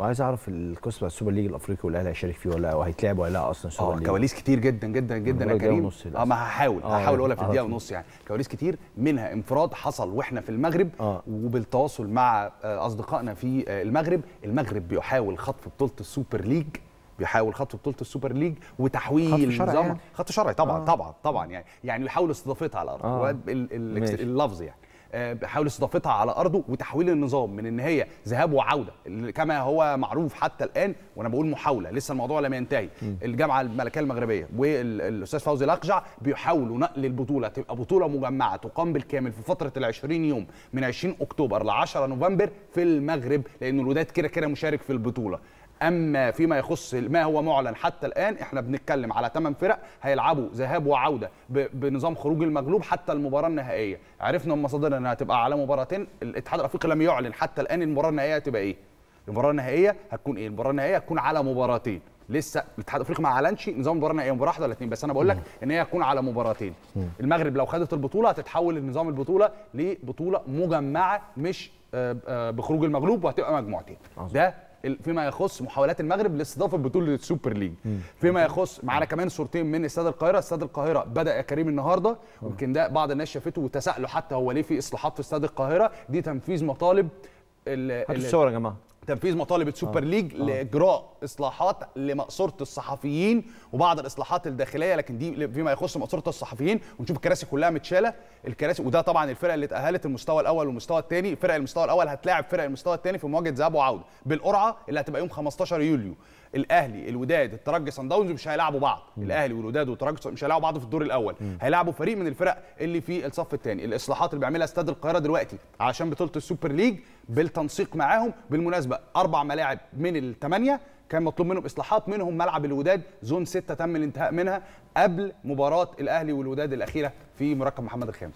وعايز اعرف القصه بتاع السوبر ليج الافريقي والاهلي هيشارك فيه ولا وهيتلعب ولا لا اصلا السوبر آه، ليج كواليس كتير جدا جدا جدا يا كريم اه ما هحاول آه، هحاول اقولها في آه، الدقيقه ونص يعني كواليس كتير منها انفراد حصل واحنا في المغرب آه. وبالتواصل مع اصدقائنا في المغرب المغرب بيحاول خطف بطوله السوبر ليج بيحاول خطف بطوله السوبر ليج وتحويل خط شرعي يعني. خط شرعي طبعا آه. طبعا طبعا يعني يعني يحاول استضافتها على الارض آه. اللفظ يعني آه، بحاول استضافتها على ارضه وتحويل النظام من ان هي ذهاب وعوده كما هو معروف حتى الان وانا بقول محاوله لسه الموضوع لم ينتهي الجامعه الملكيه المغربيه والاستاذ فوزي الاقجع بيحاولوا نقل البطوله تبقى بطوله مجمعه تقام بالكامل في فتره ال 20 يوم من 20 اكتوبر ل 10 نوفمبر في المغرب لان الوداد كده كده مشارك في البطوله اما فيما يخص ما هو معلن حتى الان احنا بنتكلم على ثمان فرق هيلعبوا ذهاب وعوده بنظام خروج المغلوب حتى المباراه النهائيه عرفنا من مصادرنا انها هتبقى على مباراتين الاتحاد الافريقي لم يعلن حتى الان المباراه النهائيه هتبقى ايه المباراه النهائيه هتكون ايه المباراه النهائيه هتكون على مباراتين لسه الاتحاد الافريقي ما اعلنش نظام المباراه النهائيه مباراه واحده ولا اثنين بس انا بقول لك ان هي هتكون على مباراتين المغرب لو خدت البطوله هتتحول لنظام البطوله لبطوله مجمعه مش آه، آه، بخروج المغلوب وهتبقى مجموعتين ده فيما يخص محاولات المغرب لاستضافه بطوله السوبر ليج فيما يخص معانا كمان صورتين من استاد القاهره استاد القاهره بدا يا كريم النهارده يمكن ده بعض الناس شافته وتساءلوا حتى هو ليه في اصلاحات في استاد القاهره دي تنفيذ مطالب هاتوا الصور يا جماعه تنفيذ مطالب السوبر آه. ليج آه. لاجراء اصلاحات لمقصوره الصحفيين وبعض الاصلاحات الداخليه لكن دي فيما يخص مقصوره الصحفيين ونشوف الكراسي كلها متشاله الكراسي وده طبعا الفرق اللي اتاهلت المستوى الاول والمستوى الثاني فرق المستوى الاول هتلاعب فرق المستوى الثاني في مواجهه ذهاب وعوده بالقرعه اللي هتبقى يوم 15 يوليو الاهلي الوداد الترجي سان داونز مش هيلاعبوا بعض م. الاهلي والوداد والترجي مش هيلاعبوا بعض في الدور الاول م. هيلاعبوا فريق من الفرق اللي في الصف الثاني الاصلاحات اللي بيعملها استاد القاهره دلوقتي عشان بطوله السوبر ليج بالتنسيق معاهم بالمناسبه اربع ملاعب من الثمانيه كان مطلوب منهم اصلاحات منهم ملعب الوداد زون 6 تم الانتهاء منها قبل مباراه الاهلي والوداد الاخيره في مركب محمد الخامس